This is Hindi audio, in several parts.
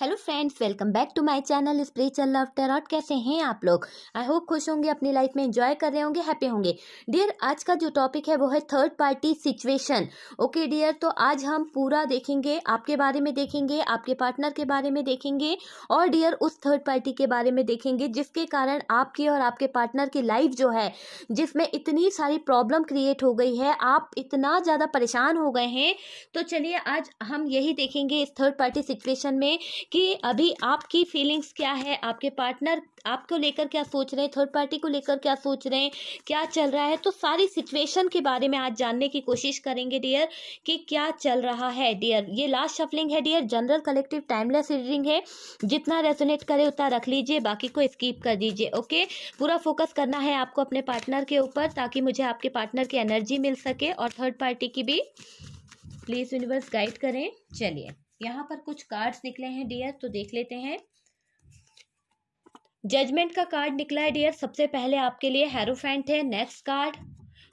Hello friends welcome back to my channel spiritual love tarot कैसे हैं आप लोग आई होप खुश होंगे अपनी लाइफ में एंजॉय कर रहे होंगे हैप्पी होंगे डियर आज का जो टॉपिक है वो है third party situation okay dear तो आज हम पूरा देखेंगे आपके बारे में देखेंगे आपके पार्टनर के बारे में देखेंगे और डियर उस थर्ड पार्टी के बारे में देखेंगे जिसके कारण आपके और आपके पार्टनर की लाइफ जो है जिसमें इतनी सारी प्रॉब्लम क्रिएट हो गई है आप इतना ज़्यादा परेशान हो गए हैं तो चलिए आज हम यही देखेंगे इस थर्ड पार्टी सिचुएशन में कि अभी आपकी फीलिंग्स क्या है आपके पार्टनर आपको लेकर क्या सोच रहे हैं थर्ड पार्टी को लेकर क्या सोच रहे हैं क्या चल रहा है तो सारी सिचुएशन के बारे में आज जानने की कोशिश करेंगे डियर कि क्या चल रहा है डियर ये लास्ट शफलिंग है dear general collective timeless reading है जितना रेजोनेट करे उतना रख लीजिए बाकी को स्कीप कर दीजिए ओके पूरा फोकस करना है आपको अपने पार्टनर के ऊपर ताकि मुझे आपके पार्टनर की एनर्जी मिल सके और थर्ड पार्टी की भी प्लीज़ यूनिवर्स गाइड करें चलिए यहाँ पर कुछ कार्ड्स निकले हैं डियर तो देख लेते हैं जजमेंट का कार्ड निकला है डियर सबसे पहले आपके लिए हेरोफेंट है नेक्स्ट कार्ड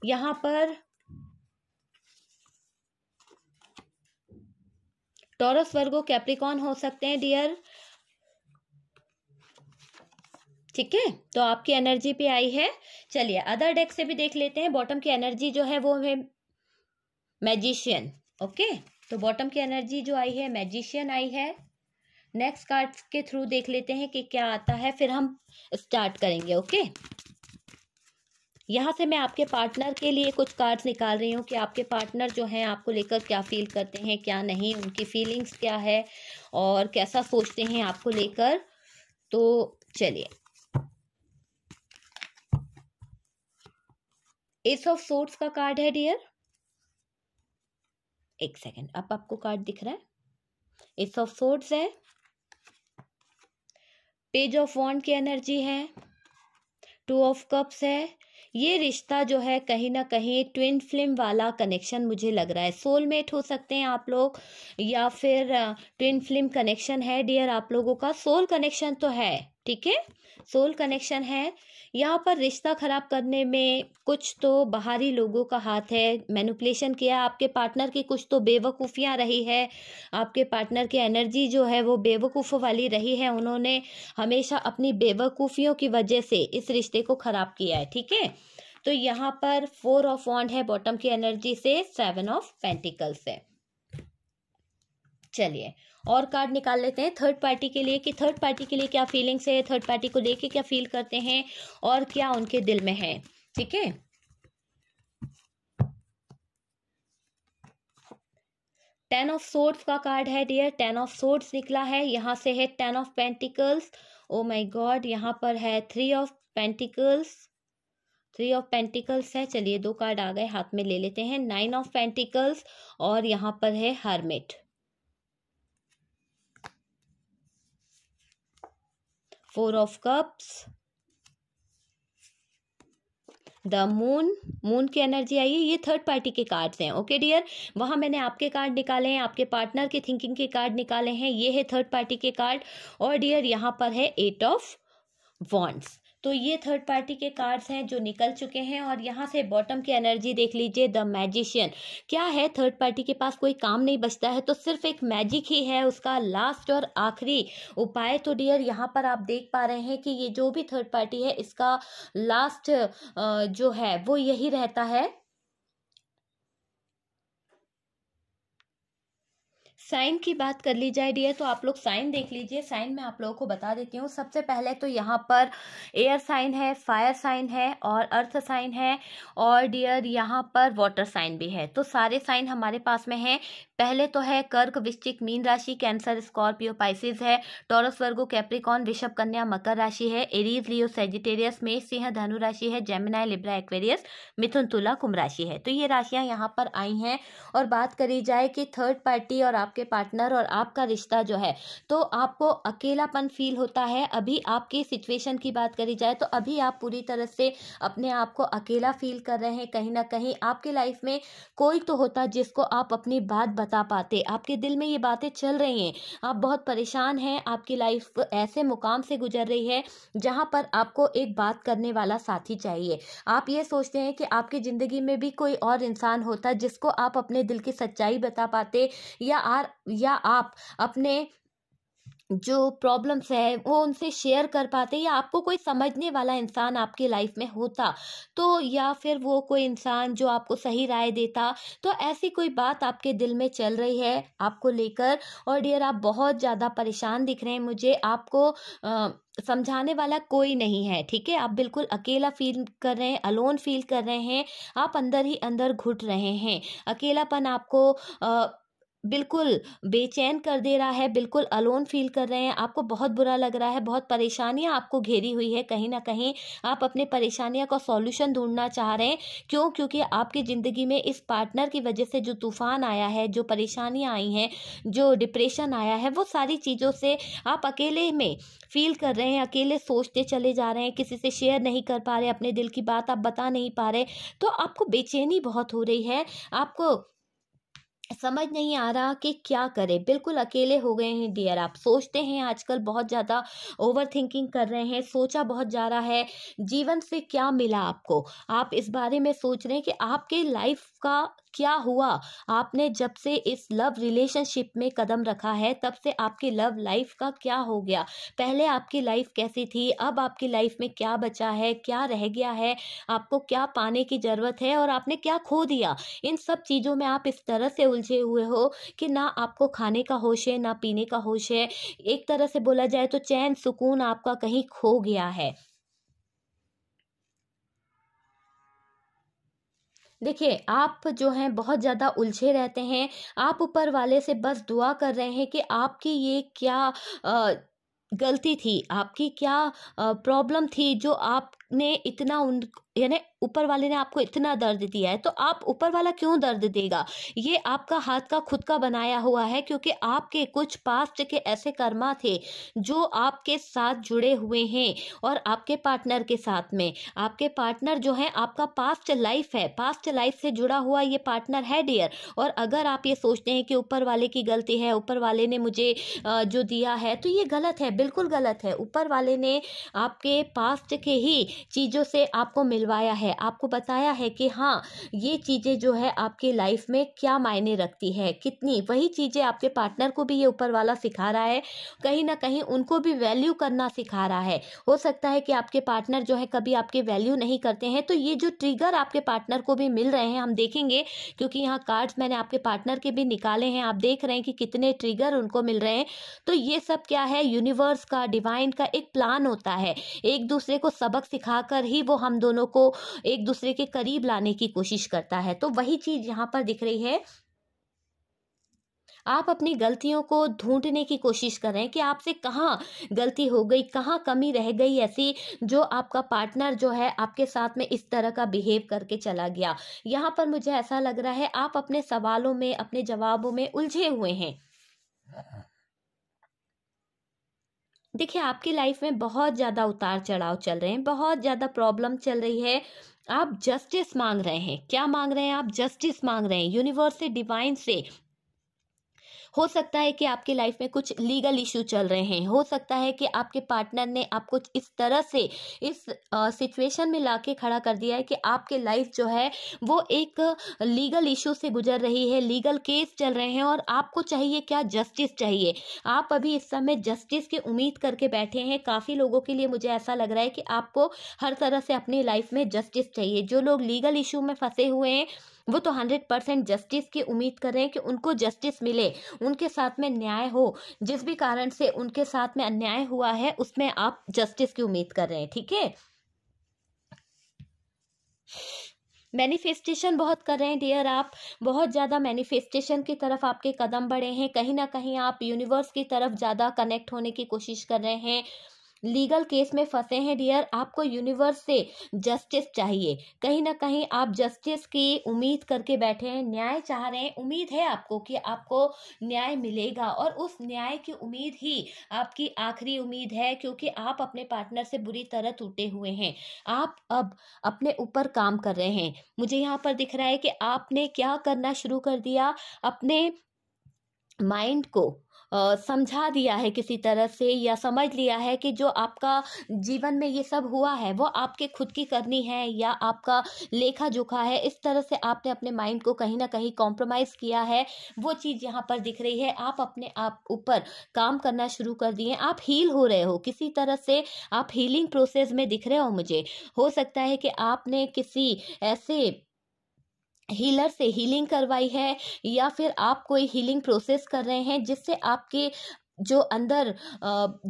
यहाँ पर टॉरस वर्गो कैप्रिकॉन हो सकते हैं डियर ठीक है तो आपकी एनर्जी पे आई है चलिए अदर डेक से भी देख लेते हैं बॉटम की एनर्जी जो है वो है मैजिशियन ओके okay? तो बॉटम की एनर्जी जो आई है मैजिशियन आई है नेक्स्ट कार्ड्स के थ्रू देख लेते हैं कि क्या आता है फिर हम स्टार्ट करेंगे ओके यहाँ से मैं आपके पार्टनर के लिए कुछ कार्ड्स निकाल रही हूँ कि आपके पार्टनर जो हैं आपको लेकर क्या फील करते हैं क्या नहीं उनकी फीलिंग्स क्या है और कैसा सोचते हैं आपको लेकर तो चलिए एस ऑफ सोर्ट्स का कार्ड है डियर एक सेकेंड अब आपको कार्ड दिख रहा है एस ऑफ सोर्ट्स है पेज ऑफ वॉन्ड की एनर्जी है टू ऑफ कप्स है ये रिश्ता जो है कहीं ना कहीं ट्विन फ्लेम वाला कनेक्शन मुझे लग रहा है सोलमेट हो सकते हैं आप लोग या फिर ट्विन फ्लेम कनेक्शन है डियर आप लोगों का सोल कनेक्शन तो है ठीक है सोल कनेक्शन है यहाँ पर रिश्ता खराब करने में कुछ तो बाहरी लोगों का हाथ है मैनुपलेशन किया आपके पार्टनर की कुछ तो बेवकूफ़ियाँ रही है आपके पार्टनर की एनर्जी जो है वो बेवकूफ़ वाली रही है उन्होंने हमेशा अपनी बेवकूफ़ियों की वजह से इस रिश्ते को ख़राब किया है ठीक है तो यहाँ पर फोर ऑफ वॉन्ड है बॉटम की एनर्जी से सेवन ऑफ पेंटिकल्स है चलिए और कार्ड निकाल लेते हैं थर्ड पार्टी के लिए कि थर्ड पार्टी के लिए क्या फीलिंग्स है थर्ड पार्टी को लेके क्या फील करते हैं और क्या उनके दिल में है ठीक है टेन ऑफ सोर्ड्स का कार्ड है डियर टेन ऑफ सोर्ड्स निकला है यहाँ से है ten of pentacles oh my God यहाँ पर है three of pentacles three of pentacles है चलिए दो कार्ड आ गए हाथ में ले लेते हैं नाइन ऑफ पेंटिकल्स और यहाँ पर है hermit four of cups the moon moon की एनर्जी आई है ये थर्ड पार्टी के कार्ड्स हैं ओके डियर वहाँ मैंने आपके कार्ड निकाले हैं आपके पार्टनर के थिंकिंग के कार्ड निकाले हैं ये है थर्ड पार्टी के कार्ड और डियर यहाँ पर है एट ऑफ वॉन्ट्स तो ये थर्ड पार्टी के कार्ड्स हैं जो निकल चुके हैं और यहाँ से बॉटम की एनर्जी देख लीजिए द मैजिशियन क्या है थर्ड पार्टी के पास कोई काम नहीं बचता है तो सिर्फ एक मैजिक ही है उसका लास्ट और आखिरी उपाय तो डियर यहाँ पर आप देख पा रहे हैं कि ये जो भी थर्ड पार्टी है इसका लास्ट जो है वो यही रहता है साइन की बात कर ली जाए डियर तो आप लोग साइन देख लीजिए साइन में आप लोगों को बता देती हूँ सबसे पहले तो यहाँ पर एयर साइन है फायर साइन है और अर्थ साइन है और डियर यहाँ पर वाटर साइन भी है तो सारे साइन हमारे पास में हैं पहले तो है कर्क वृश्चिक मीन राशि कैंसर स्कॉर्पियो पाइसिस है टॉरस वर्गो कैप्रिकॉन विषभ कन्या मकर राशि है एरीज लियो सेजिटेरियस मेष सिंह धनु राशि है जेमिनाय लिब्रा एक्वेरियस मिथुन तुला कुंभ राशि है तो ये राशियां यहाँ पर आई हैं और बात करी जाए कि थर्ड पार्टी और आपके आपके पार्टनर और आपका रिश्ता जो है तो आपको अकेलापन फील होता है अभी आपकी सिचुएशन की बात करी जाए तो अभी आप पूरी तरह से अपने आप को अकेला फील कर रहे हैं कहीं ना कहीं आपके लाइफ में कोई तो होता जिसको आप अपनी बात बता पाते आपके दिल में ये बातें चल रही हैं आप बहुत परेशान हैं आपकी लाइफ ऐसे मुकाम से गुजर रही है जहाँ पर आपको एक बात करने वाला साथी चाहिए आप ये सोचते हैं कि आपकी ज़िंदगी में भी कोई और इंसान होता जिसको आप अपने दिल की सच्चाई बता पाते या आ परिवार या आप अपने जो प्रॉब्लम्स है वो उनसे शेयर कर पाते या आपको कोई समझने वाला इंसान आपकी लाइफ में होता तो या फिर वो कोई इंसान जो आपको सही राय देता तो ऐसी कोई बात आपके दिल में चल रही है आपको लेकर और डियर आप बहुत ज़्यादा परेशान दिख रहे हैं मुझे आपको आ, समझाने वाला कोई नहीं है ठीक है आप बिल्कुल अकेला फील कर रहे हैं अलोन फील कर रहे हैं आप अंदर ही अंदर घुट रहे हैं अकेलापन आपको आ, बिल्कुल बेचैन कर दे रहा है बिल्कुल अलोन फील कर रहे हैं आपको बहुत बुरा लग रहा है बहुत परेशानियां आपको घेरी हुई है कहीं ना कहीं आप अपने परेशानियों का सॉल्यूशन ढूंढना चाह रहे हैं क्यों क्योंकि आपकी ज़िंदगी में इस पार्टनर की वजह से जो तूफान आया है जो परेशानियाँ आई हैं जो डिप्रेशन आया है वो सारी चीज़ों से आप अकेले में फील कर रहे हैं अकेले सोचते चले जा रहे हैं किसी से शेयर नहीं कर पा रहे अपने दिल की बात आप बता नहीं पा रहे तो आपको बेचैनी बहुत हो रही है आपको समझ नहीं आ रहा कि क्या करें बिल्कुल अकेले हो गए हैं डियर आप सोचते हैं आजकल बहुत ज़्यादा ओवर थिंकिंग कर रहे हैं सोचा बहुत जा रहा है जीवन से क्या मिला आपको आप इस बारे में सोच रहे हैं कि आपके लाइफ आपका क्या हुआ आपने जब से इस लव रिलेशनशिप में कदम रखा है तब से आपकी लव लाइफ का क्या हो गया पहले आपकी लाइफ कैसी थी अब आपकी लाइफ में क्या बचा है क्या रह गया है आपको क्या पाने की ज़रूरत है और आपने क्या खो दिया इन सब चीज़ों में आप इस तरह से उलझे हुए हो कि ना आपको खाने का होश है ना पीने का होश है एक तरह से बोला जाए तो चैन सुकून आपका कहीं खो गया है देखिए आप जो हैं बहुत ज़्यादा उलझे रहते हैं आप ऊपर वाले से बस दुआ कर रहे हैं कि आपकी ये क्या आ, गलती थी आपकी क्या प्रॉब्लम थी जो आप ने इतना उन यानी ऊपर वाले ने आपको इतना दर्द दिया है तो आप ऊपर वाला क्यों दर्द देगा ये आपका हाथ का खुद का बनाया हुआ है क्योंकि आपके कुछ पास्ट के ऐसे कर्मा थे जो आपके साथ जुड़े हुए हैं और आपके पार्टनर के साथ में आपके पार्टनर जो है आपका पास्ट लाइफ है पास्ट लाइफ से जुड़ा हुआ ये पार्टनर है डियर और अगर आप ये सोचते हैं कि ऊपर वाले की गलती है ऊपर वाले ने मुझे जो दिया है तो ये गलत है बिल्कुल गलत है ऊपर वाले ने आपके पास्ट के ही चीज़ों से आपको मिलवाया है आपको बताया है कि हाँ ये चीज़ें जो है आपके लाइफ में क्या मायने रखती है कितनी वही चीज़ें आपके पार्टनर को भी ये ऊपर वाला सिखा रहा है कहीं ना कहीं उनको भी वैल्यू करना सिखा रहा है हो सकता है कि आपके पार्टनर जो है कभी आपके वैल्यू नहीं करते हैं तो ये जो ट्रिगर आपके पार्टनर को भी मिल रहे हैं हम देखेंगे क्योंकि यहाँ कार्ड्स मैंने आपके पार्टनर के भी निकाले हैं आप देख रहे हैं कि कितने ट्रिगर उनको मिल रहे हैं तो ये सब क्या है यूनिवर्स का डिवाइन का एक प्लान होता है एक दूसरे को सबक सिखा दिखाकर ही वो हम दोनों को एक दूसरे के करीब लाने की कोशिश करता है तो वही चीज़ यहाँ पर दिख रही है आप अपनी गलतियों को ढूंढने की कोशिश करें कि आपसे कहाँ गलती हो गई कहाँ कमी रह गई ऐसी जो आपका पार्टनर जो है आपके साथ में इस तरह का बिहेव करके चला गया यहाँ पर मुझे ऐसा लग रहा है आप अपने सवालों में अपने जवाबों में उलझे हुए हैं देखिए आपकी लाइफ में बहुत ज़्यादा उतार चढ़ाव चल रहे हैं बहुत ज़्यादा प्रॉब्लम चल रही है आप जस्टिस मांग रहे हैं क्या मांग रहे हैं आप जस्टिस मांग रहे हैं यूनिवर्स से डिवाइन से हो सकता है कि आपकी लाइफ में कुछ लीगल इशू चल रहे हैं हो सकता है कि आपके पार्टनर ने आपको इस तरह से इस सिचुएशन में ला खड़ा कर दिया है कि आपके लाइफ जो है वो एक लीगल इशू से गुजर रही है लीगल केस चल रहे हैं और आपको चाहिए क्या जस्टिस चाहिए आप अभी इस समय जस्टिस की उम्मीद करके बैठे हैं काफ़ी लोगों के लिए मुझे ऐसा लग रहा है कि आपको हर तरह से अपनी लाइफ में जस्टिस चाहिए जो लोग लीगल इशू में फंसे हुए हैं वो तो हंड्रेड परसेंट जस्टिस की उम्मीद कर रहे हैं कि उनको जस्टिस मिले उनके साथ में न्याय हो जिस भी कारण से उनके साथ में अन्याय हुआ है उसमें आप जस्टिस की उम्मीद कर रहे हैं ठीक है मैनिफेस्टेशन बहुत कर रहे हैं डियर आप बहुत ज़्यादा मैनिफेस्टेशन की तरफ आपके कदम बढ़े हैं कहीं ना कहीं आप यूनिवर्स की तरफ ज़्यादा कनेक्ट होने की कोशिश कर रहे हैं लीगल केस में फंसे हैं डियर आपको यूनिवर्स से जस्टिस चाहिए कहीं ना कहीं आप जस्टिस की उम्मीद करके बैठे हैं न्याय चाह रहे हैं उम्मीद है आपको कि आपको न्याय मिलेगा और उस न्याय की उम्मीद ही आपकी आखिरी उम्मीद है क्योंकि आप अपने पार्टनर से बुरी तरह टूटे हुए हैं आप अब अपने ऊपर काम कर रहे हैं मुझे यहाँ पर दिख रहा है कि आपने क्या करना शुरू कर दिया अपने माइंड को समझा दिया है किसी तरह से या समझ लिया है कि जो आपका जीवन में ये सब हुआ है वो आपके खुद की करनी है या आपका लेखा जोखा है इस तरह से आपने अपने माइंड को कहीं ना कहीं कॉम्प्रोमाइज़ किया है वो चीज़ यहाँ पर दिख रही है आप अपने आप ऊपर काम करना शुरू कर दिए आप हील हो रहे हो किसी तरह से आप हीलिंग प्रोसेस में दिख रहे हो मुझे हो सकता है कि आपने किसी ऐसे हीलर से हीलिंग करवाई है या फिर आप कोई हीलिंग प्रोसेस कर रहे हैं जिससे आपके जो अंदर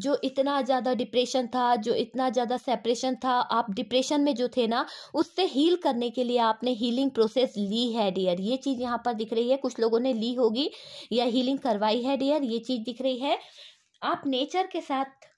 जो इतना ज़्यादा डिप्रेशन था जो इतना ज़्यादा सेपरेशन था आप डिप्रेशन में जो थे ना उससे हील करने के लिए आपने हीलिंग प्रोसेस ली है डियर ये चीज़ यहाँ पर दिख रही है कुछ लोगों ने ली होगी या हीलिंग करवाई है डियर ये चीज़ दिख रही है आप नेचर के साथ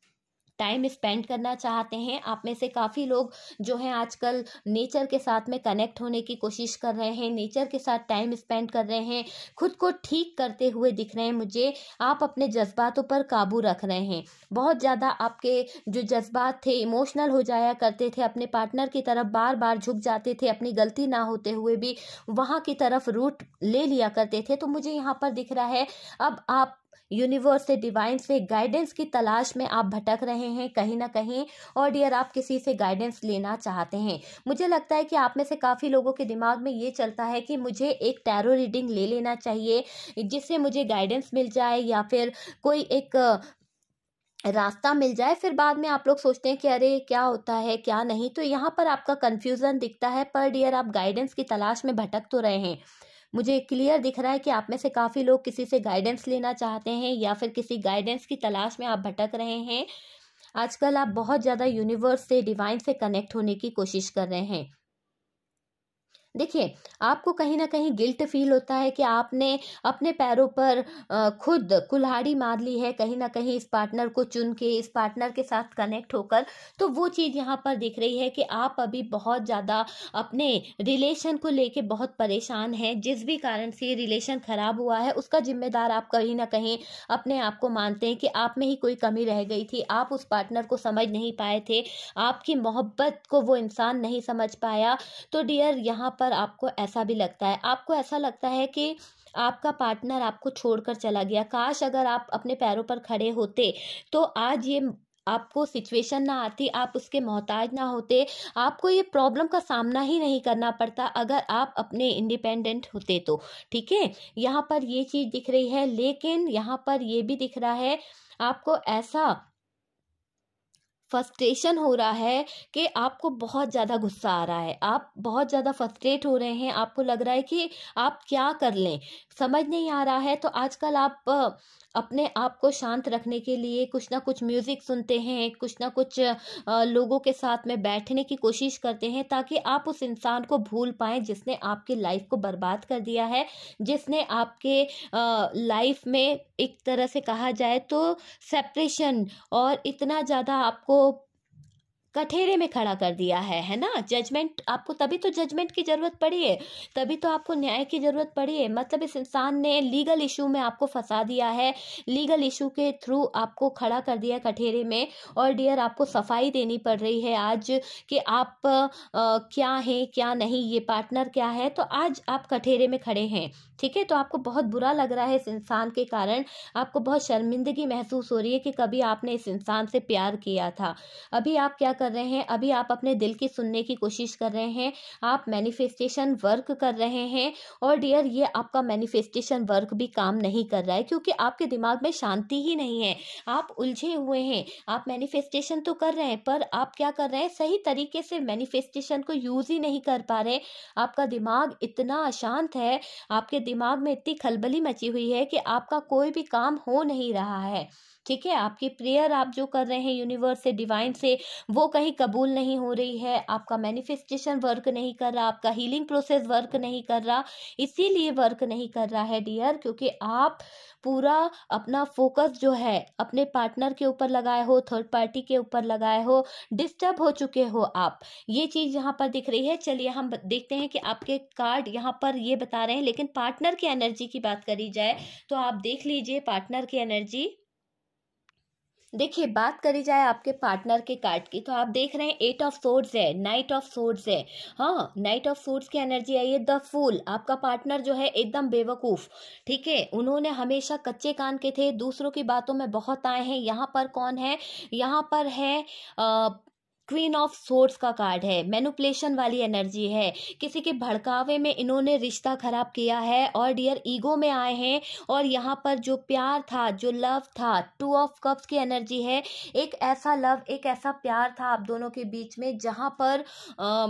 टाइम स्पेंड करना चाहते हैं आप में से काफ़ी लोग जो हैं आजकल नेचर के साथ में कनेक्ट होने की कोशिश कर रहे हैं नेचर के साथ टाइम स्पेंड कर रहे हैं खुद को ठीक करते हुए दिख रहे हैं मुझे आप अपने जज्बातों पर काबू रख रहे हैं बहुत ज़्यादा आपके जो जज्बात थे इमोशनल हो जाया करते थे अपने पार्टनर की तरफ बार बार झुक जाते थे अपनी गलती ना होते हुए भी वहाँ की तरफ रूट ले लिया करते थे तो मुझे यहाँ पर दिख रहा है अब आप यूनिवर्स से डिवाइन से गाइडेंस की तलाश में आप भटक रहे हैं कहीं ना कहीं और डियर आप किसी से गाइडेंस लेना चाहते हैं मुझे लगता है कि आप में से काफ़ी लोगों के दिमाग में ये चलता है कि मुझे एक टैरो रीडिंग ले लेना चाहिए जिससे मुझे गाइडेंस मिल जाए या फिर कोई एक रास्ता मिल जाए फिर बाद में आप लोग सोचते हैं कि अरे क्या होता है क्या नहीं तो यहाँ पर आपका कन्फ्यूज़न दिखता है पर डियर आप गाइडेंस की तलाश में भटक तो रहे हैं मुझे क्लियर दिख रहा है कि आप में से काफ़ी लोग किसी से गाइडेंस लेना चाहते हैं या फिर किसी गाइडेंस की तलाश में आप भटक रहे हैं आजकल आप बहुत ज़्यादा यूनिवर्स से डिवाइन से कनेक्ट होने की कोशिश कर रहे हैं देखिए आपको कहीं ना कहीं गिल्ट फील होता है कि आपने अपने पैरों पर खुद कुल्हाड़ी मार ली है कहीं ना कहीं इस पार्टनर को चुन के इस पार्टनर के साथ कनेक्ट होकर तो वो चीज़ यहाँ पर दिख रही है कि आप अभी बहुत ज़्यादा अपने रिलेशन को लेके बहुत परेशान हैं जिस भी कारण से रिलेशन ख़राब हुआ है उसका जिम्मेदार आप कहीं ना कहीं अपने आप को मानते हैं कि आप में ही कोई कमी रह गई थी आप उस पार्टनर को समझ नहीं पाए थे आपकी मोहब्बत को वो इंसान नहीं समझ पाया तो डियर यहाँ पर पर आपको ऐसा भी लगता है आपको ऐसा लगता है कि आपका पार्टनर आपको छोड़कर चला गया काश अगर आप अपने पैरों पर खड़े होते तो आज ये आपको सिचुएशन ना आती आप उसके मोहताज ना होते आपको ये प्रॉब्लम का सामना ही नहीं करना पड़ता अगर आप अपने इंडिपेंडेंट होते तो ठीक है यहाँ पर ये चीज़ दिख रही है लेकिन यहाँ पर ये भी दिख रहा है आपको ऐसा फ्रस्ट्रेशन हो रहा है कि आपको बहुत ज़्यादा गुस्सा आ रहा है आप बहुत ज़्यादा फ्रस्ट्रेट हो रहे हैं आपको लग रहा है कि आप क्या कर लें समझ नहीं आ रहा है तो आजकल आप अपने आप को शांत रखने के लिए कुछ ना कुछ म्यूज़िक सुनते हैं कुछ ना कुछ लोगों के साथ में बैठने की कोशिश करते हैं ताकि आप उस इंसान को भूल पाएँ जिसने आपकी लाइफ को बर्बाद कर दिया है जिसने आपके लाइफ में एक तरह से कहा जाए तो सेपरेशन और इतना ज़्यादा आपको कठेरे में खड़ा कर दिया है है ना जजमेंट आपको तभी तो जजमेंट की ज़रूरत पड़ी है तभी तो आपको न्याय की ज़रूरत पड़ी है मतलब इस इंसान ने लीगल इशू में आपको फंसा दिया है लीगल इशू के थ्रू आपको खड़ा कर दिया कठेरे में और डियर आपको सफाई देनी पड़ रही है आज कि आप आ, क्या हैं क्या नहीं ये पार्टनर क्या है तो आज आप कठेरे में खड़े हैं ठीक है तो आपको बहुत बुरा लग रहा है इस इंसान के कारण आपको बहुत शर्मिंदगी महसूस हो रही है कि कभी आपने इस इंसान से प्यार किया था अभी आप क्या कर कर रहे हैं अभी आप अपने दिल की सुनने की कोशिश कर रहे हैं आप मैनिफेस्टेशन वर्क कर रहे हैं और डियर ये आपका मैनिफेस्टेशन वर्क भी काम नहीं कर रहा है क्योंकि आपके दिमाग में शांति ही नहीं है आप उलझे हुए हैं आप मैनिफेस्टेशन तो कर रहे हैं पर आप क्या कर रहे हैं सही तरीके से मैनिफेस्टेशन को यूज़ ही नहीं कर पा रहे आपका दिमाग इतना अशांत है आपके दिमाग में इतनी खलबली मची हुई है कि आपका कोई भी काम हो नहीं रहा है ठीक है आपकी प्रेयर आप जो कर रहे हैं यूनिवर्स से डिवाइन से वो कहीं कबूल नहीं हो रही है आपका मैनिफेस्टेशन वर्क नहीं कर रहा आपका हीलिंग प्रोसेस वर्क नहीं कर रहा इसीलिए वर्क नहीं कर रहा है डियर क्योंकि आप पूरा अपना फोकस जो है अपने पार्टनर के ऊपर लगाए हो थर्ड पार्टी के ऊपर लगाए हो डिस्टर्ब हो चुके हो आप ये चीज़ यहाँ पर दिख रही है चलिए हम देखते हैं कि आपके कार्ड यहाँ पर ये बता रहे हैं लेकिन पार्टनर की एनर्जी की बात करी जाए तो आप देख लीजिए पार्टनर की एनर्जी देखिए बात करी जाए आपके पार्टनर के कार्ड की तो आप देख रहे हैं एट ऑफ सोर्ड्स है नाइट ऑफ सोर्ड्स है हाँ नाइट ऑफ सोर्ड्स की एनर्जी आई है द फूल आपका पार्टनर जो है एकदम बेवकूफ़ ठीक है उन्होंने हमेशा कच्चे कान के थे दूसरों की बातों में बहुत आए हैं यहाँ पर कौन है यहाँ पर है आ, क्वीन ऑफ सोर्स का कार्ड है मैनुपलेशन वाली एनर्जी है किसी के भड़कावे में इन्होंने रिश्ता खराब किया है और डियर ईगो में आए हैं और यहाँ पर जो प्यार था जो लव था टू ऑफ कप्स की एनर्जी है एक ऐसा लव एक ऐसा प्यार था आप दोनों के बीच में जहाँ पर आ,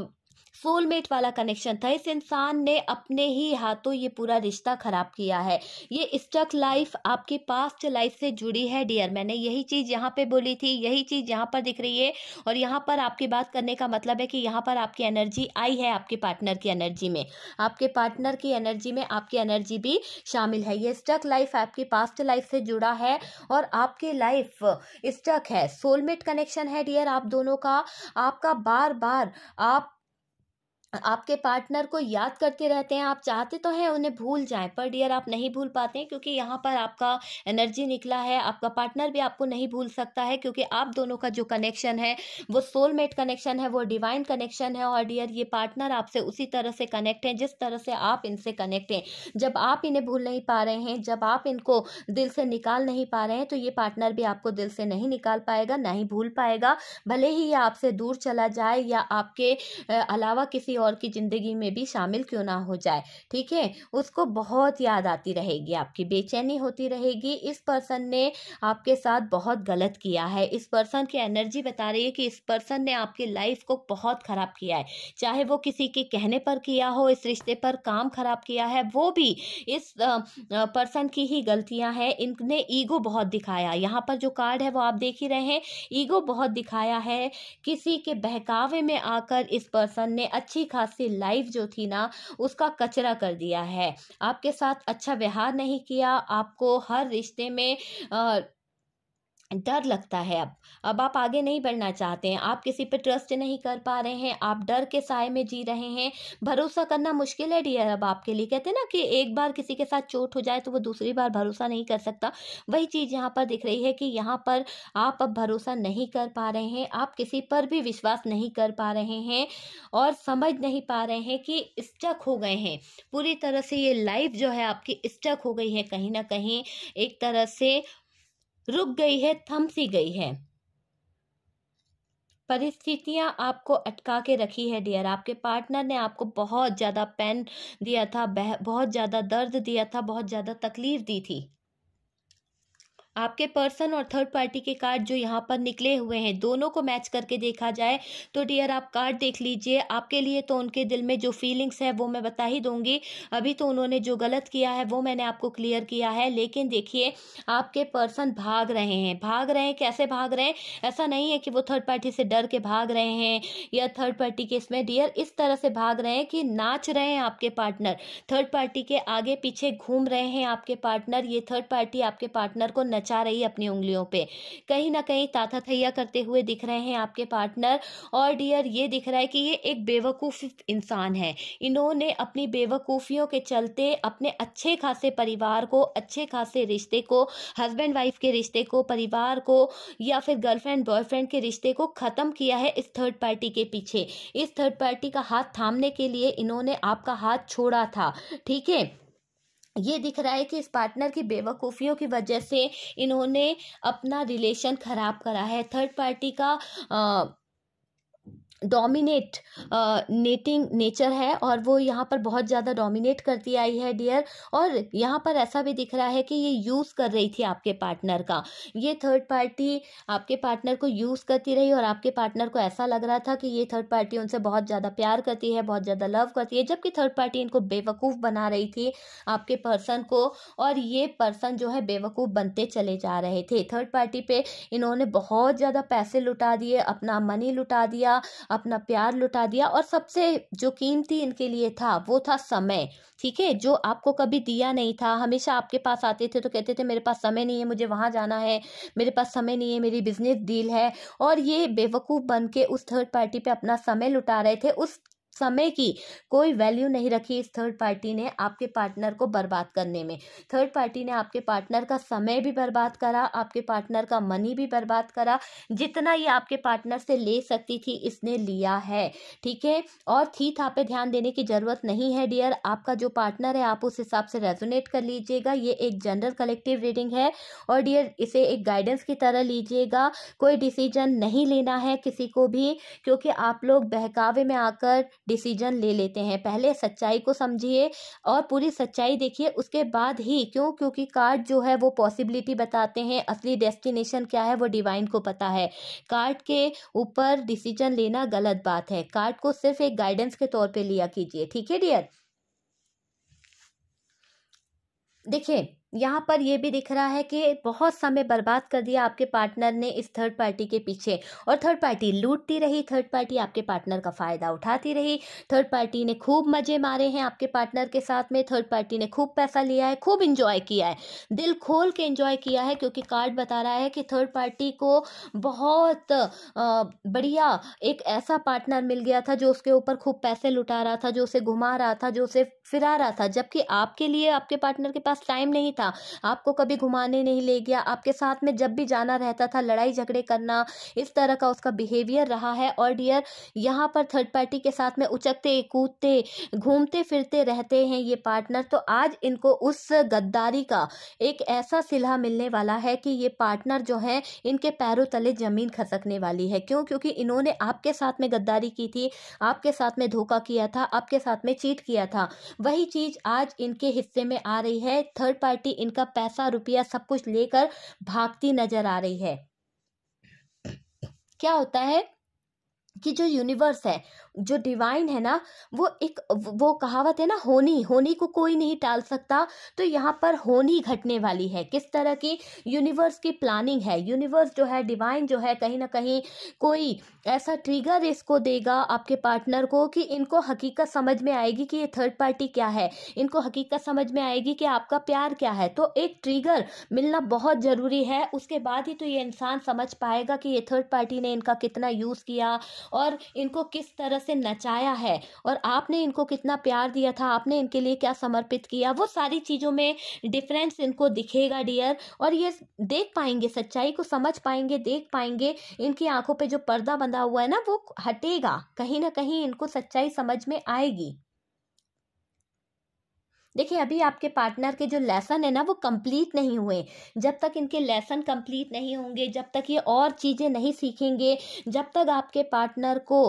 सोलमेट वाला कनेक्शन था इस इंसान ने अपने ही हाथों ये पूरा रिश्ता खराब किया है ये स्टक लाइफ आपकी पास्ट लाइफ से जुड़ी है डियर मैंने यही चीज़ यहाँ पे बोली थी यही चीज़ यहाँ पर दिख रही है और यहाँ पर आपकी बात करने का मतलब है कि यहाँ पर आपकी एनर्जी आई है आपके पार्टनर की एनर्जी में आपके पार्टनर की एनर्जी में आपकी एनर्जी भी शामिल है ये स्टक लाइफ आपकी पास्ट लाइफ से जुड़ा है और आपकी लाइफ स्टक है सोलमेट कनेक्शन है डियर आप दोनों का आपका बार बार आप आपके पार्टनर को याद करते रहते हैं आप चाहते तो हैं उन्हें भूल जाएं पर डियर आप नहीं भूल पाते हैं क्योंकि यहाँ पर आपका एनर्जी निकला है आपका पार्टनर भी आपको नहीं भूल सकता है क्योंकि आप दोनों का जो कनेक्शन है वो सोलमेट कनेक्शन है वो डिवाइन कनेक्शन है और डियर ये पार्टनर आपसे उसी तरह से कनेक्ट हैं जिस तरह से आप इनसे कनेक्ट हैं जब आप इन्हें भूल नहीं पा रहे हैं जब आप इनको दिल से निकाल नहीं पा रहे हैं तो ये पार्टनर भी आपको दिल से नहीं निकाल पाएगा ना ही भूल पाएगा भले ही ये आपसे दूर चला जाए या आपके अलावा किसी और की ज़िंदगी में भी शामिल क्यों ना हो जाए ठीक है उसको बहुत याद आती रहेगी आपकी बेचैनी होती रहेगी इस पर्सन ने आपके साथ बहुत गलत किया है इस पर्सन की एनर्जी बता रही है कि इस पर्सन ने आपकी लाइफ को बहुत ख़राब किया है चाहे वो किसी के कहने पर किया हो इस रिश्ते पर काम ख़राब किया है वो भी इस पर्सन की ही गलतियां हैं इनने ईगो बहुत दिखाया यहाँ पर जो कार्ड है वो आप देख ही रहे हैं ईगो बहुत दिखाया है किसी के बहकावे में आकर इस पर्सन ने अच्छी अच्छी खासी लाइफ जो थी ना उसका कचरा कर दिया है आपके साथ अच्छा व्यवहार नहीं किया आपको हर रिश्ते में आ, डर लगता है अब अब आप आगे नहीं बढ़ना चाहते हैं आप किसी पे ट्रस्ट नहीं कर पा रहे हैं आप डर के साय में जी रहे हैं भरोसा करना मुश्किल है डियर अब आपके लिए कहते हैं ना कि एक बार किसी के साथ चोट हो जाए तो वो दूसरी बार भरोसा नहीं कर सकता वही चीज़ यहाँ पर दिख रही है कि यहाँ पर आप अब भरोसा नहीं कर पा रहे हैं आप किसी पर भी विश्वास नहीं कर पा रहे हैं और समझ नहीं पा रहे हैं कि स्टक हो गए हैं पूरी तरह से ये लाइफ जो है आपकी स्टक हो गई है कहीं ना कहीं एक तरह से रुक गई है थम सी गई है परिस्थितियां आपको अटका के रखी है डियर आपके पार्टनर ने आपको बहुत ज़्यादा पेन दिया था बहुत ज़्यादा दर्द दिया था बहुत ज़्यादा तकलीफ दी थी आपके पर्सन और थर्ड पार्टी के कार्ड जो यहाँ पर निकले हुए हैं दोनों को मैच करके देखा जाए तो डियर आप कार्ड देख लीजिए आपके लिए तो उनके दिल में जो फीलिंग्स है वो मैं बता ही दूंगी अभी तो उन्होंने जो गलत किया है वो मैंने आपको क्लियर किया है लेकिन देखिए आपके पर्सन भाग रहे हैं भाग रहे हैं कैसे भाग रहे हैं ऐसा नहीं है कि वो थर्ड पार्टी से डर के भाग रहे हैं या थर्ड पार्टी के इसमें डियर इस तरह से भाग रहे हैं कि नाच रहे हैं आपके पार्टनर थर्ड पार्टी के आगे पीछे घूम रहे हैं आपके पार्टनर ये थर्ड पार्टी आपके पार्टनर को नच नचा रही है अपनी उंगलियों पे कहीं ना कहीं ताथा थैया करते हुए दिख रहे हैं आपके पार्टनर और डियर ये दिख रहा है कि ये एक बेवकूफ़ इंसान है इन्होंने अपनी बेवकूफ़ियों के चलते अपने अच्छे खासे परिवार को अच्छे खासे रिश्ते को हस्बैंड वाइफ के रिश्ते को परिवार को या फिर गर्लफ्रेंड बॉयफ्रेंड के रिश्ते को ख़त्म किया है इस थर्ड पार्टी के पीछे इस थर्ड पार्टी का हाथ थामने के लिए इन्होंने आपका हाथ छोड़ा था ठीक है ये दिख रहा है कि इस पार्टनर की बेवकूफ़ियों की वजह से इन्होंने अपना रिलेशन ख़राब करा है थर्ड पार्टी का डोमिनेट नेटिंग नेचर है और वो यहाँ पर बहुत ज़्यादा डोमिनेट करती आई है डियर और यहाँ पर ऐसा भी दिख रहा है कि ये यूज़ कर रही थी आपके पार्टनर का ये थर्ड पार्टी आपके पार्टनर को यूज़ करती रही और आपके पार्टनर को ऐसा लग रहा था कि ये थर्ड पार्टी उनसे बहुत ज़्यादा प्यार करती है बहुत ज़्यादा लव करती है जबकि थर्ड पार्टी इनको बेवकूफ़ बना रही थी आपके पर्सन को और ये पर्सन जो है बेवकूफ़ बनते चले जा रहे थे थर्ड पार्टी पे इन्होंने बहुत ज़्यादा पैसे लुटा दिए अपना मनी लुटा दिया अपना प्यार लुटा दिया और सबसे जो कीमती इनके लिए था वो था समय ठीक है जो आपको कभी दिया नहीं था हमेशा आपके पास आते थे तो कहते थे मेरे पास समय नहीं है मुझे वहाँ जाना है मेरे पास समय नहीं है मेरी बिजनेस डील है और ये बेवकूफ़ बन के उस थर्ड पार्टी पे अपना समय लुटा रहे थे उस समय की कोई वैल्यू नहीं रखी इस थर्ड पार्टी ने आपके पार्टनर को बर्बाद करने में थर्ड पार्टी ने आपके पार्टनर का समय भी बर्बाद करा आपके पार्टनर का मनी भी बर्बाद करा जितना ये आपके पार्टनर से ले सकती थी इसने लिया है ठीक है और थी था पे ध्यान देने की ज़रूरत नहीं है डियर आपका जो पार्टनर है आप उस हिसाब से रेजोनेट कर लीजिएगा ये एक जनरल कलेक्टिव रीडिंग है और डियर इसे एक गाइडेंस की तरह लीजिएगा कोई डिसीजन नहीं लेना है किसी को भी क्योंकि आप लोग बहकावे में आकर डिसीजन ले लेते हैं पहले सच्चाई को समझिए और पूरी सच्चाई देखिए उसके बाद ही क्यों क्योंकि कार्ड जो है वो पॉसिबिलिटी बताते हैं असली डेस्टिनेशन क्या है वो डिवाइन को पता है कार्ड के ऊपर डिसीजन लेना गलत बात है कार्ड को सिर्फ एक गाइडेंस के तौर पर लिया कीजिए ठीक है डियर देखिए यहाँ पर ये भी दिख रहा है कि बहुत समय बर्बाद कर दिया आपके पार्टनर ने इस थर्ड पार्टी के पीछे और थर्ड पार्टी लूटती रही थर्ड पार्टी आपके पार्टनर का फ़ायदा उठाती रही थर्ड पार्टी ने खूब मज़े मारे हैं आपके पार्टनर के साथ में थर्ड पार्टी ने खूब पैसा लिया है खूब इंजॉय किया है दिल खोल के इंजॉय किया है क्योंकि कार्ड बता रहा है कि थर्ड पार्टी को बहुत बढ़िया एक ऐसा पार्टनर मिल गया था जो उसके ऊपर खूब पैसे लुटा रहा था जो उसे घुमा रहा था जो उसे फिरा रहा था जबकि आपके लिए आपके पार्टनर के पास टाइम नहीं था था आपको कभी घुमाने नहीं ले गया आपके साथ में जब भी जाना रहता था लड़ाई झगड़े करना इस तरह का उसका बिहेवियर रहा है और डियर यहाँ पर थर्ड पार्टी के साथ में उचकते कूदते घूमते फिरते रहते हैं ये पार्टनर तो आज इनको उस गद्दारी का एक ऐसा सिला मिलने वाला है कि ये पार्टनर जो है इनके पैरों तले ज़मीन खसकने वाली है क्यों क्योंकि इन्होंने आपके साथ में गद्दारी की थी आपके साथ में धोखा किया था आपके साथ में चीट किया था वही चीज़ आज इनके हिस्से में आ रही है थर्ड पार्टी इनका पैसा रुपया सब कुछ लेकर भागती नजर आ रही है क्या होता है कि जो यूनिवर्स है जो डिवाइन है ना वो एक वो कहावत है ना होनी होनी को कोई नहीं टाल सकता तो यहाँ पर होनी घटने वाली है किस तरह की यूनिवर्स की प्लानिंग है यूनिवर्स जो है डिवाइन जो है कहीं ना कहीं कोई ऐसा ट्रिगर इसको देगा आपके पार्टनर को कि इनको हकीकत समझ में आएगी कि ये थर्ड पार्टी क्या है इनको हकीकत समझ में आएगी कि आपका प्यार क्या है तो एक ट्रिगर मिलना बहुत ज़रूरी है उसके बाद ही तो ये इंसान समझ पाएगा कि ये थर्ड पार्टी ने इनका कितना यूज़ किया और इनको किस तरह से नचाया है और आपने इनको कितना प्यार दिया था आपने इनके लिए क्या समर्पित किया वो सारी चीज़ों में डिफरेंस इनको दिखेगा डियर और ये देख पाएंगे सच्चाई को समझ पाएंगे देख पाएंगे इनकी आंखों पे जो पर्दा बंधा हुआ है ना वो हटेगा कहीं ना कहीं इनको सच्चाई समझ में आएगी देखिए अभी आपके पार्टनर के जो लेसन है ना वो कंप्लीट नहीं हुए जब तक इनके लेसन कंप्लीट नहीं होंगे जब तक ये और चीज़ें नहीं सीखेंगे जब तक आपके पार्टनर को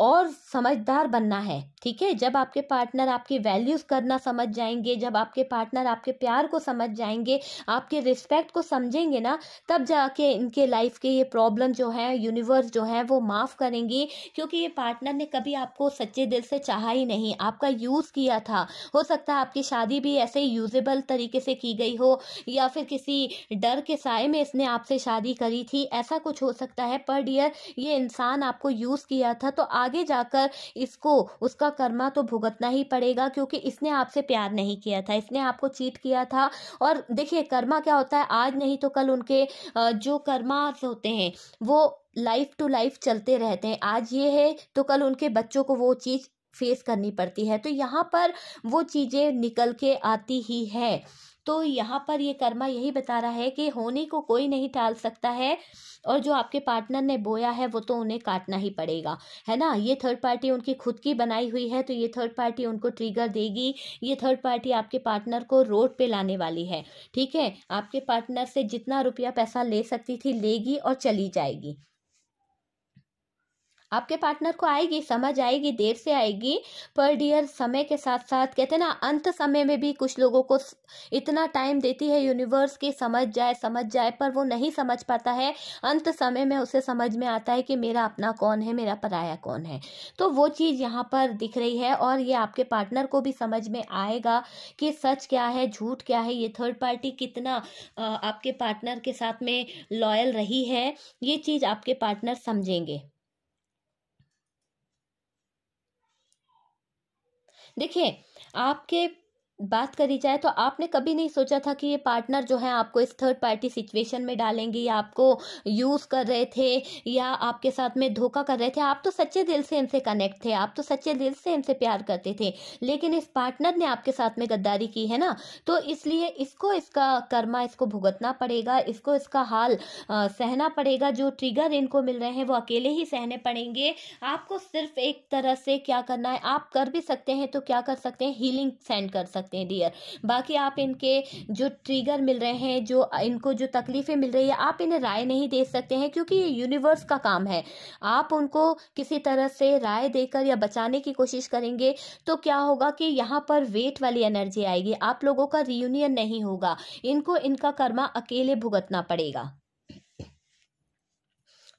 और समझदार बनना है ठीक है जब आपके पार्टनर आपकी वैल्यूज़ करना समझ जाएंगे जब आपके पार्टनर आपके प्यार को समझ जाएंगे आपके रिस्पेक्ट को समझेंगे ना तब जाके इनके लाइफ के ये प्रॉब्लम जो है यूनिवर्स जो है वो माफ़ करेंगी क्योंकि ये पार्टनर ने कभी आपको सच्चे दिल से चाहा ही नहीं आपका यूज़ किया था हो सकता है आपकी शादी भी ऐसे यूजेबल तरीके से की गई हो या फिर किसी डर के साय में इसने आपसे शादी करी थी ऐसा कुछ हो सकता है पर डियर ये इंसान आपको यूज़ किया था तो आज आगे जाकर इसको उसका कर्मा तो भुगतना ही पड़ेगा क्योंकि इसने आपसे प्यार नहीं किया था इसने आपको चीट किया था और देखिए कर्मा क्या होता है आज नहीं तो कल उनके जो कर्मास होते हैं वो लाइफ टू लाइफ चलते रहते हैं आज ये है तो कल उनके बच्चों को वो चीज़ फेस करनी पड़ती है तो यहाँ पर वो चीज़ें निकल के आती ही है तो यहाँ पर ये कर्मा यही बता रहा है कि होने को कोई नहीं टाल सकता है और जो आपके पार्टनर ने बोया है वो तो उन्हें काटना ही पड़ेगा है ना ये थर्ड पार्टी उनकी खुद की बनाई हुई है तो ये थर्ड पार्टी उनको ट्रिगर देगी ये थर्ड पार्टी आपके पार्टनर को रोड पे लाने वाली है ठीक है आपके पार्टनर से जितना रुपया पैसा ले सकती थी लेगी और चली जाएगी आपके पार्टनर को आएगी समझ आएगी देर से आएगी पर डियर समय के साथ साथ कहते हैं ना अंत समय में भी कुछ लोगों को इतना टाइम देती है यूनिवर्स की समझ जाए समझ जाए पर वो नहीं समझ पाता है अंत समय में उसे समझ में आता है कि मेरा अपना कौन है मेरा पराया कौन है तो वो चीज़ यहाँ पर दिख रही है और ये आपके पार्टनर को भी समझ में आएगा कि सच क्या है झूठ क्या है ये थर्ड पार्टी कितना आपके पार्टनर के साथ में लॉयल रही है ये चीज़ आपके पार्टनर समझेंगे देखिए आपके बात करी जाए तो आपने कभी नहीं सोचा था कि ये पार्टनर जो है आपको इस थर्ड पार्टी सिचुएशन में डालेंगे या आपको यूज़ कर रहे थे या आपके साथ में धोखा कर रहे थे आप तो सच्चे दिल से इनसे कनेक्ट थे आप तो सच्चे दिल से इनसे प्यार करते थे लेकिन इस पार्टनर ने आपके साथ में गद्दारी की है ना तो इसलिए इसको इसका कर्मा इसको भुगतना पड़ेगा इसको इसका हाल आ, सहना पड़ेगा जो ट्रिगर इनको मिल रहे हैं वो अकेले ही सहने पड़ेंगे आपको सिर्फ एक तरह से क्या करना है आप कर भी सकते हैं तो क्या कर सकते हैं हीलिंग सेंड कर सकते सकते हैं डियर बाकी आप इनके जो ट्रिगर मिल रहे हैं जो इनको जो तकलीफ़ें मिल रही है आप इन्हें राय नहीं दे सकते हैं क्योंकि ये यूनिवर्स का काम है आप उनको किसी तरह से राय देकर या बचाने की कोशिश करेंगे तो क्या होगा कि यहाँ पर वेट वाली एनर्जी आएगी आप लोगों का रियूनियन नहीं होगा इनको इनका कर्मा अकेले भुगतना पड़ेगा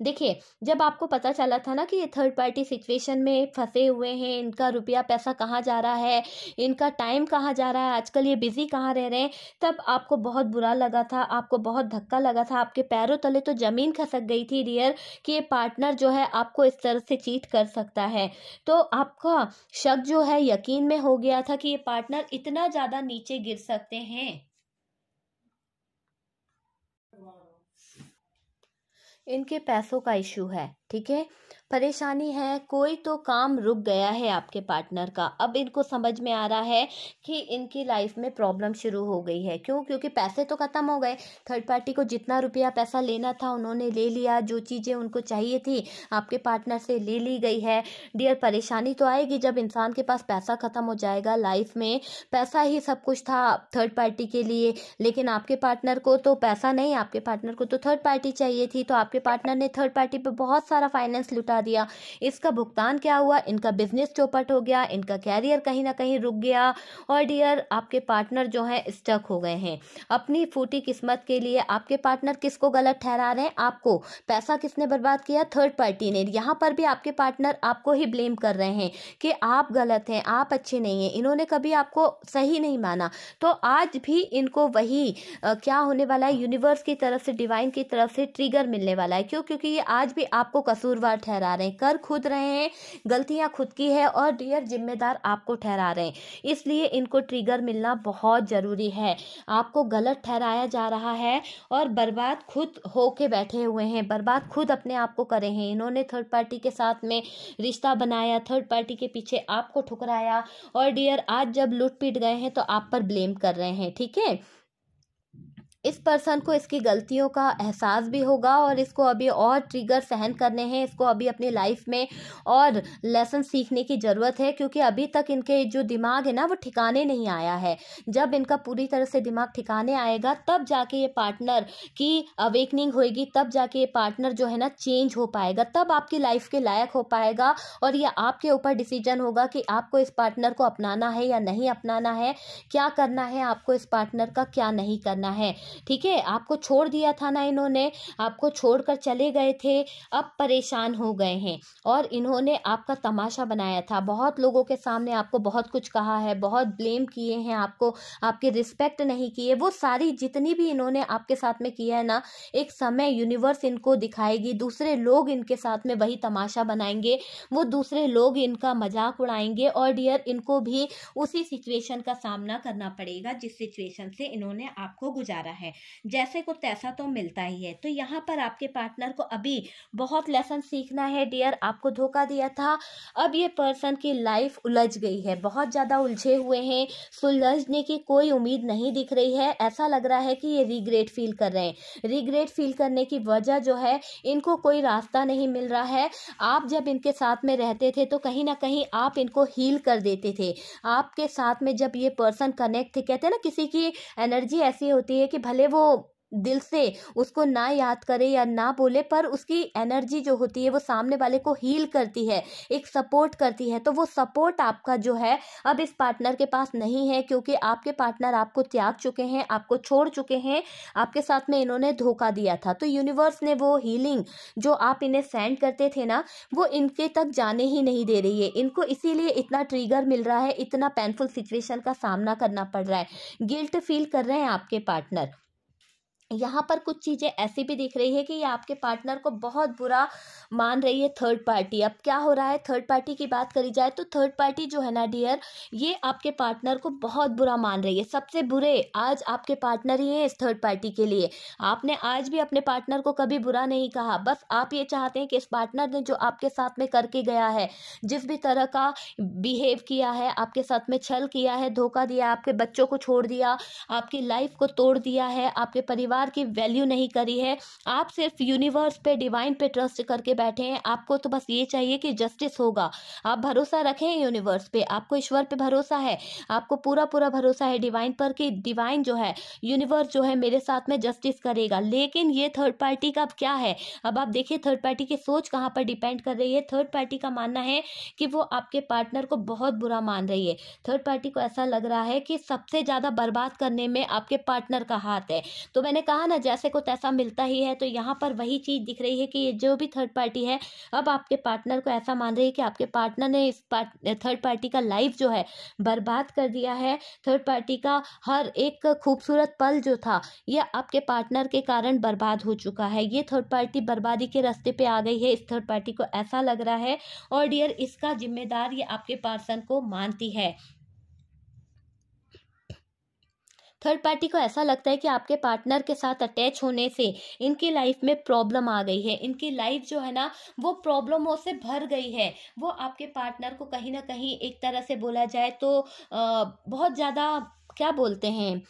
देखिए जब आपको पता चला था ना कि ये थर्ड पार्टी सिचुएशन में फंसे हुए हैं इनका रुपया पैसा कहाँ जा रहा है इनका टाइम कहाँ जा रहा है आजकल ये बिज़ी कहाँ रह रहे हैं तब आपको बहुत बुरा लगा था आपको बहुत धक्का लगा था आपके पैरों तले तो ज़मीन खसक गई थी रियर कि ये पार्टनर जो है आपको इस तरह से चीट कर सकता है तो आपका शक जो है यकीन में हो गया था कि ये पार्टनर इतना ज़्यादा नीचे गिर सकते हैं इनके पैसों का इशू है ठीक है परेशानी है कोई तो काम रुक गया है आपके पार्टनर का अब इनको समझ में आ रहा है कि इनकी लाइफ में प्रॉब्लम शुरू हो गई है क्यों क्योंकि पैसे तो ख़त्म हो गए थर्ड पार्टी को जितना रुपया पैसा लेना था उन्होंने ले लिया जो चीज़ें उनको चाहिए थी आपके पार्टनर से ले ली गई है डियर परेशानी तो आएगी जब इंसान के पास पैसा ख़त्म हो जाएगा लाइफ में पैसा ही सब कुछ था थर्ड पार्टी के लिए लेकिन आपके पार्टनर को तो पैसा नहीं आपके पार्टनर को तो थर्ड पार्टी चाहिए थी तो आपके पार्टनर ने थर्ड पार्टी पर बहुत सारे सारा फाइनेंस लुटा दिया इसका भुगतान क्या हुआ इनका बिजनेस चौपट हो गया इनका कैरियर कहीं ना कहीं रुक गया और डियर आपके पार्टनर जो है स्टक हो गए हैं अपनी फूटी किस्मत के लिए आपके पार्टनर किसको गलत ठहरा रहे हैं आपको पैसा किसने बर्बाद किया थर्ड पार्टी ने यहाँ पर भी आपके पार्टनर आपको ही ब्लेम कर रहे हैं कि आप गलत हैं आप अच्छे नहीं हैं इन्होंने कभी आपको सही नहीं माना तो आज भी इनको वही आ, क्या होने वाला है यूनिवर्स की तरफ से डिवाइन की तरफ से ट्रिगर मिलने वाला है क्यों क्योंकि ये आज भी आपको कसूरवार ठहरा रहे हैं कर खुद रहे हैं गलतियाँ खुद की है और डियर जिम्मेदार आपको ठहरा रहे हैं इसलिए इनको ट्रिगर मिलना बहुत ज़रूरी है आपको गलत ठहराया जा रहा है और बर्बाद खुद होके बैठे हुए हैं बर्बाद खुद अपने आप को करे हैं इन्होंने थर्ड पार्टी के साथ में रिश्ता बनाया थर्ड पार्टी के पीछे आपको ठुकराया और डियर आज जब लुट पीट गए हैं तो आप पर ब्लेम कर रहे हैं ठीक है इस पर्सन को इसकी गलतियों का एहसास भी होगा और इसको अभी और ट्रिगर सहन करने हैं इसको अभी अपनी लाइफ में और लेसन सीखने की ज़रूरत है क्योंकि अभी तक इनके जो दिमाग है ना वो ठिकाने नहीं आया है जब इनका पूरी तरह से दिमाग ठिकाने आएगा तब जाके ये पार्टनर की अवेकनिंग होएगी तब जाके ये पार्टनर जो है ना चेंज हो पाएगा तब आपकी लाइफ के लायक हो पाएगा और ये आपके ऊपर डिसीजन होगा कि आपको इस पार्टनर को अपनाना है या नहीं अपनाना है क्या करना है आपको इस पार्टनर का क्या नहीं करना है ठीक है आपको छोड़ दिया था ना इन्होंने आपको छोड़ कर चले गए थे अब परेशान हो गए हैं और इन्होंने आपका तमाशा बनाया था बहुत लोगों के सामने आपको बहुत कुछ कहा है बहुत ब्लेम किए हैं आपको आपके रिस्पेक्ट नहीं किए वो सारी जितनी भी इन्होंने आपके साथ में किया है ना एक समय यूनिवर्स इनको दिखाएगी दूसरे लोग इनके साथ में वही तमाशा बनाएंगे वो दूसरे लोग इनका मजाक उड़ाएंगे और डियर इनको भी उसी सिचुएशन का सामना करना पड़ेगा जिस सिचुएशन से इन्होंने आपको गुजारा है है जैसे को तैसा तो मिलता ही है तो यहाँ पर आपके पार्टनर को अभी बहुत लेसन सीखना है डियर आपको धोखा दिया था अब ये पर्सन की लाइफ उलझ गई है बहुत ज़्यादा उलझे हुए हैं सुलझने की कोई उम्मीद नहीं दिख रही है ऐसा लग रहा है कि ये रिग्रेट फील कर रहे हैं रिग्रेट फील करने की वजह जो है इनको कोई रास्ता नहीं मिल रहा है आप जब इनके साथ में रहते थे तो कहीं ना कहीं आप इनको हील कर देते थे आपके साथ में जब ये पर्सन कनेक्ट थे कहते हैं ना किसी की एनर्जी ऐसी होती है कि भले वो दिल से उसको ना याद करे या ना बोले पर उसकी एनर्जी जो होती है वो सामने वाले को हील करती है एक सपोर्ट करती है तो वो सपोर्ट आपका जो है अब इस पार्टनर के पास नहीं है क्योंकि आपके पार्टनर आपको त्याग चुके हैं आपको छोड़ चुके हैं आपके साथ में इन्होंने धोखा दिया था तो यूनिवर्स ने वो हीलिंग जो आप इन्हें सेंड करते थे ना वो इनके तक जाने ही नहीं दे रही है इनको इसीलिए इतना ट्रिगर मिल रहा है इतना पेनफुल सिचुएशन का सामना करना पड़ रहा है गिल्ट फील कर रहे हैं आपके पार्टनर यहाँ पर कुछ चीज़ें ऐसी भी दिख रही है कि ये आपके पार्टनर को बहुत बुरा मान रही है थर्ड पार्टी अब क्या हो रहा है थर्ड पार्टी की बात करी जाए तो थर्ड पार्टी जो है ना डियर ये आपके पार्टनर को बहुत बुरा मान रही है सबसे बुरे आज आपके पार्टनर ही हैं इस थर्ड पार्टी के लिए आपने आज भी अपने पार्टनर को कभी बुरा नहीं कहा बस आप ये चाहते हैं कि इस पार्टनर ने जो आपके साथ में करके गया है जिस भी तरह का बिहेव किया है आपके साथ में छल किया है धोखा दिया आपके बच्चों को छोड़ दिया आपकी लाइफ को तोड़ दिया है आपके परिवार परिवार की वैल्यू नहीं करी है आप सिर्फ यूनिवर्स पे डिवाइन पे ट्रस्ट करके बैठे हैं आपको तो बस ये चाहिए कि जस्टिस होगा आप भरोसा रखें यूनिवर्स पे आपको ईश्वर पे भरोसा है आपको पूरा पूरा भरोसा है डिवाइन पर कि डिवाइन जो है यूनिवर्स जो है मेरे साथ में जस्टिस करेगा लेकिन ये थर्ड पार्टी का अब क्या है अब आप देखिए थर्ड पार्टी की सोच कहाँ पर डिपेंड कर रही है थर्ड पार्टी का मानना है कि वो आपके पार्टनर को बहुत बुरा मान रही है थर्ड पार्टी को ऐसा लग रहा है कि सबसे ज़्यादा बर्बाद करने में आपके पार्टनर का हाथ है तो मैंने कहा ना जैसे को तैसा मिलता ही है तो यहाँ पर वही चीज़ दिख रही है कि ये जो भी थर्ड पार्टी है अब आपके पार्टनर को ऐसा मान रही है कि आपके पार्टनर ने इस पार्ट थर्ड पार्टी का लाइफ जो है बर्बाद कर दिया है थर्ड पार्टी का हर एक खूबसूरत पल जो था यह आपके पार्टनर के कारण बर्बाद हो चुका है ये थर्ड पार्टी बर्बादी के रास्ते पर आ गई है इस थर्ड पार्टी को ऐसा लग रहा है और डियर इसका जिम्मेदार ये आपके पार्सन को मानती है थर्ड पार्टी को ऐसा लगता है कि आपके पार्टनर के साथ अटैच होने से इनकी लाइफ में प्रॉब्लम आ गई है इनकी लाइफ जो है ना वो प्रॉब्लमों से भर गई है वो आपके पार्टनर को कहीं ना कहीं एक तरह से बोला जाए तो आ, बहुत ज़्यादा क्या बोलते हैं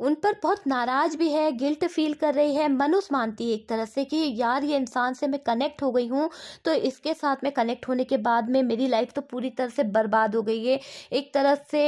उन पर बहुत नाराज भी है गिल्ट फील कर रही है मनुष मानती है एक तरह से कि यार ये इंसान से मैं कनेक्ट हो गई हूँ तो इसके साथ में कनेक्ट होने के बाद में मेरी लाइफ तो पूरी तरह से बर्बाद हो गई है एक तरह से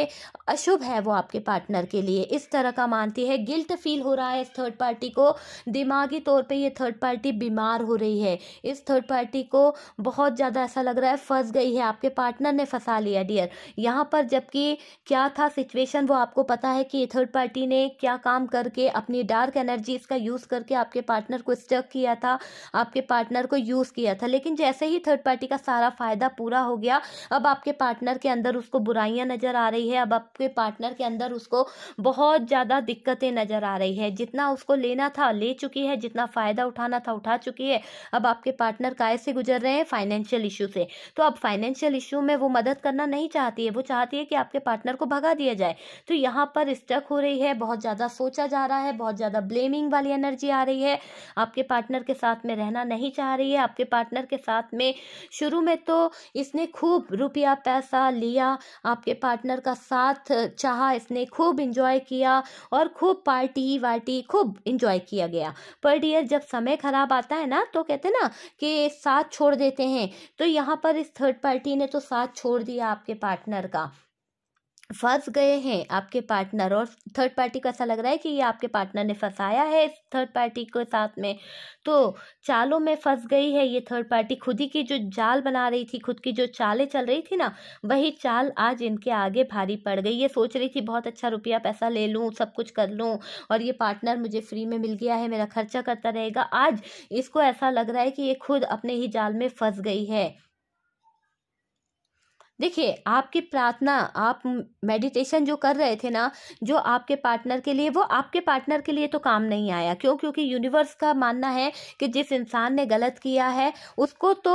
अशुभ है वो आपके पार्टनर के लिए इस तरह का मानती है गिल्ट फील हो रहा है इस थर्ड पार्टी को दिमागी तौर पर यह थर्ड पार्टी बीमार हो रही है इस थर्ड पार्टी को बहुत ज़्यादा ऐसा लग रहा है फंस गई है आपके पार्टनर ने फंसा लिया डियर यहाँ पर जबकि क्या था सिचुएशन वो आपको पता है कि थर्ड पार्टी ने क्या काम करके अपनी डार्क एनर्जी इसका यूज़ करके आपके पार्टनर को स्टक किया था आपके पार्टनर को यूज़ किया था लेकिन जैसे ही थर्ड पार्टी का सारा फ़ायदा पूरा हो गया अब आपके पार्टनर के अंदर उसको बुराइयाँ नज़र आ रही है अब आपके पार्टनर के अंदर उसको बहुत ज़्यादा दिक्कतें नज़र आ रही है जितना उसको लेना था ले चुकी है जितना फ़ायदा उठाना था उठा चुकी है अब आपके पार्टनर काय से गुजर रहे हैं फाइनेंशियल इशू से तो अब फाइनेंशियल इशू में वो मदद करना नहीं चाहती है वो चाहती है कि आपके पार्टनर को भगा दिया जाए तो यहाँ पर स्टक हो रही है बहुत ज़्यादा सोचा जा रहा है बहुत ज़्यादा ब्लेमिंग वाली एनर्जी आ रही है आपके पार्टनर के साथ में रहना नहीं चाह रही है आपके पार्टनर के साथ में शुरू में तो इसने खूब रुपया पैसा लिया आपके पार्टनर का साथ चाह इसने खूब इंजॉय किया और खूब पार्टी वार्टी खूब इंजॉय किया गया पर डियर जब समय ख़राब आता है ना तो कहते ना कि साथ छोड़ देते हैं तो यहाँ पर इस थर्ड पार्टी ने तो साथ छोड़ दिया आपके पार्टनर का फंस गए हैं आपके पार्टनर और थर्ड पार्टी को ऐसा लग रहा है कि ये आपके पार्टनर ने फंसाया है इस थर्ड पार्टी को साथ में तो चालों में फंस गई है ये थर्ड पार्टी खुद ही की जो जाल बना रही थी खुद की जो चालें चल रही थी ना वही चाल आज इनके आगे भारी पड़ गई ये सोच रही थी बहुत अच्छा रुपया पैसा ले लूँ सब कुछ कर लूँ और ये पार्टनर मुझे फ्री में मिल गया है मेरा खर्चा करता रहेगा आज इसको ऐसा लग रहा है कि ये खुद अपने ही जाल में फंस गई है देखिए आपकी प्रार्थना आप मेडिटेशन जो कर रहे थे ना जो आपके पार्टनर के लिए वो आपके पार्टनर के लिए तो काम नहीं आया क्यों क्योंकि यूनिवर्स का मानना है कि जिस इंसान ने गलत किया है उसको तो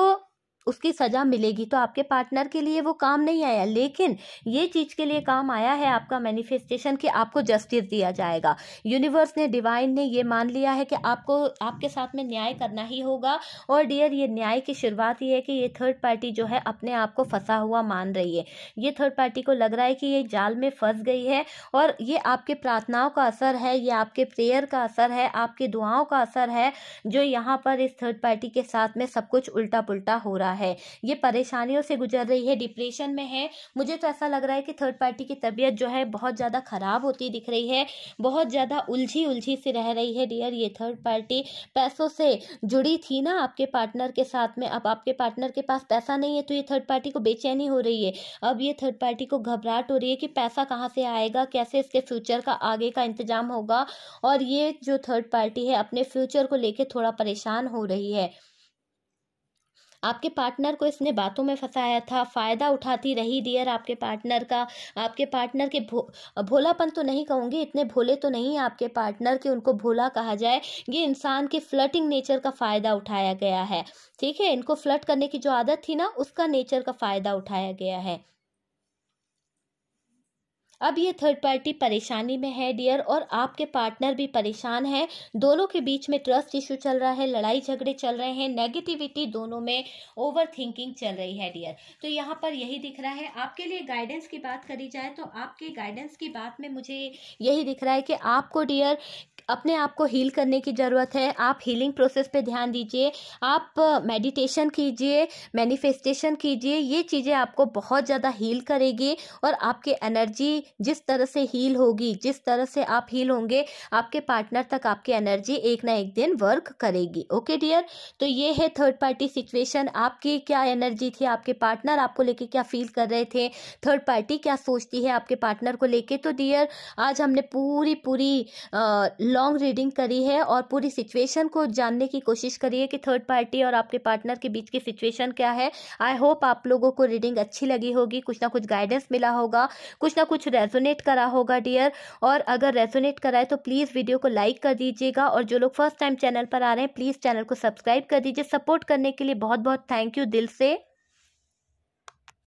उसकी सज़ा मिलेगी तो आपके पार्टनर के लिए वो काम नहीं आया लेकिन ये चीज़ के लिए काम आया है आपका मैनिफेस्टेशन कि आपको जस्टिस दिया जाएगा यूनिवर्स ने डिवाइन ने ये मान लिया है कि आपको आपके साथ में न्याय करना ही होगा और डियर ये न्याय की शुरुआत ये है कि ये थर्ड पार्टी जो है अपने आप को फंसा हुआ मान रही है ये थर्ड पार्टी को लग रहा है कि ये जाल में फंस गई है और ये आपके प्रार्थनाओं का असर है ये आपके प्रेयर का असर है आपकी दुआओं का असर है जो यहाँ पर इस थर्ड पार्टी के साथ में सब कुछ उल्टा पुलटा हो रहा है है ये परेशानियों से गुजर रही है डिप्रेशन में है मुझे तो ऐसा लग रहा है कि थर्ड पार्टी की तबीयत जो है बहुत ज़्यादा ख़राब होती दिख रही है बहुत ज़्यादा उलझी उलझी सी रह रही है डियर ये थर्ड पार्टी पैसों से जुड़ी थी ना आपके पार्टनर के साथ में अब आपके पार्टनर के पास पैसा नहीं है तो ये थर्ड पार्टी को बेचैनी हो रही है अब ये थर्ड पार्टी को घबराहट हो रही है कि पैसा कहाँ से आएगा कैसे इसके फ्यूचर का आगे का इंतजाम होगा और ये जो थर्ड पार्टी है अपने फ्यूचर को लेकर थोड़ा परेशान हो रही है आपके पार्टनर को इसने बातों में फंसाया था फ़ायदा उठाती रही डियर आपके पार्टनर का आपके पार्टनर के भो भोलापन तो नहीं कहूँगी इतने भोले तो नहीं आपके पार्टनर के उनको भोला कहा जाए ये इंसान के फ्लटिंग नेचर का फ़ायदा उठाया गया है ठीक है इनको फ्लट करने की जो आदत थी ना उसका नेचर का फ़ायदा उठाया गया है अब ये थर्ड पार्टी परेशानी में है डियर और आपके पार्टनर भी परेशान है दोनों के बीच में ट्रस्ट इशू चल रहा है लड़ाई झगड़े चल रहे हैं नेगेटिविटी दोनों में ओवर थिंकिंग चल रही है डियर तो यहाँ पर यही दिख रहा है आपके लिए गाइडेंस की बात करी जाए तो आपके गाइडेंस की बात में मुझे यही दिख रहा है कि आपको डियर अपने आप को हील करने की ज़रूरत है आप हीलिंग प्रोसेस पे ध्यान दीजिए आप मेडिटेशन कीजिए मैनिफेस्टेशन कीजिए ये चीज़ें आपको बहुत ज़्यादा हील करेगी और आपके एनर्जी जिस तरह से हील होगी जिस तरह से आप हील होंगे आपके पार्टनर तक आपकी एनर्जी एक ना एक दिन वर्क करेगी ओके डियर तो ये है थर्ड पार्टी सिचुएशन आपकी क्या एनर्जी थी आपके पार्टनर आपको लेके क्या फील कर रहे थे थर्ड पार्टी क्या सोचती है आपके पार्टनर को लेके तो डियर आज हमने पूरी पूरी लॉन्ग रीडिंग करी है और पूरी सिचुएशन को जानने की कोशिश करी है कि थर्ड पार्टी और आपके पार्टनर के बीच की सिचुएशन क्या है आई होप आप लोगों को रीडिंग अच्छी लगी होगी कुछ ना कुछ गाइडेंस मिला होगा कुछ ना कुछ रेजोनेट करा होगा डियर और अगर रेजोनेट करा है तो प्लीज़ वीडियो को लाइक कर दीजिएगा और जो लोग फर्स्ट टाइम चैनल पर आ रहे हैं प्लीज़ चैनल को सब्सक्राइब कर दीजिए सपोर्ट करने के लिए बहुत बहुत थैंक यू दिल से